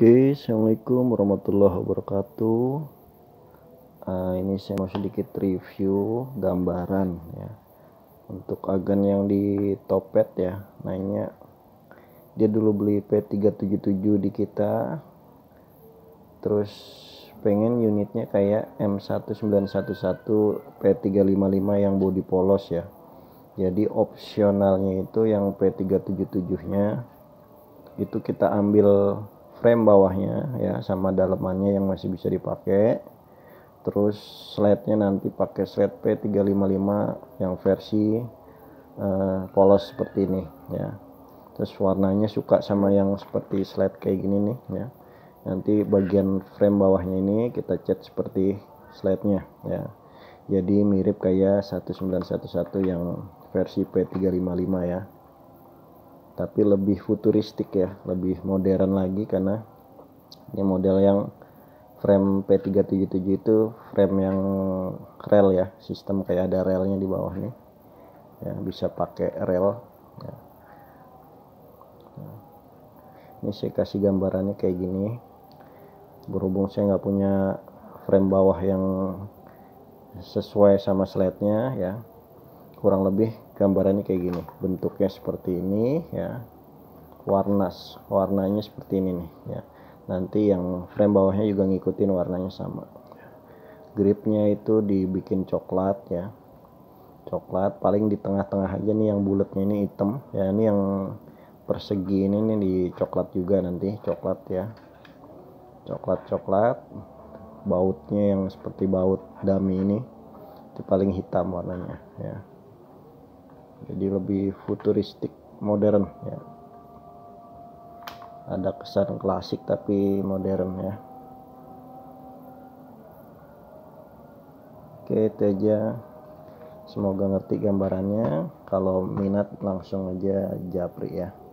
Oke, okay, assalamualaikum warahmatullahi wabarakatuh. Uh, ini saya mau sedikit review gambaran ya untuk agen yang di Topet ya. Nanya dia dulu beli P377 di kita, terus pengen unitnya kayak M1911 P355 yang body polos ya. Jadi opsionalnya itu yang P377-nya itu kita ambil frame bawahnya ya sama dalemannya yang masih bisa dipakai terus slide-nya nanti pakai slide P355 yang versi uh, polos seperti ini ya terus warnanya suka sama yang seperti slide kayak gini nih ya nanti bagian frame bawahnya ini kita cat seperti slide-nya ya jadi mirip kayak 1911 yang versi P355 ya tapi lebih futuristik ya lebih modern lagi karena ini model yang frame P377 itu frame yang rel ya sistem kayak ada relnya di bawah nih ya bisa pakai rel ya. ini saya kasih gambarannya kayak gini berhubung saya nggak punya frame bawah yang sesuai sama slide nya ya kurang lebih gambarannya kayak gini bentuknya seperti ini ya warna warnanya seperti ini nih ya nanti yang frame bawahnya juga ngikutin warnanya sama gripnya itu dibikin coklat ya coklat paling di tengah-tengah aja nih yang bulatnya ini hitam ya ini yang persegi ini nih di coklat juga nanti coklat ya coklat coklat bautnya yang seperti baut dami ini itu paling hitam warnanya ya jadi lebih futuristik modern ya ada kesan klasik tapi modern ya oke itu aja semoga ngerti gambarannya kalau minat langsung aja japri ya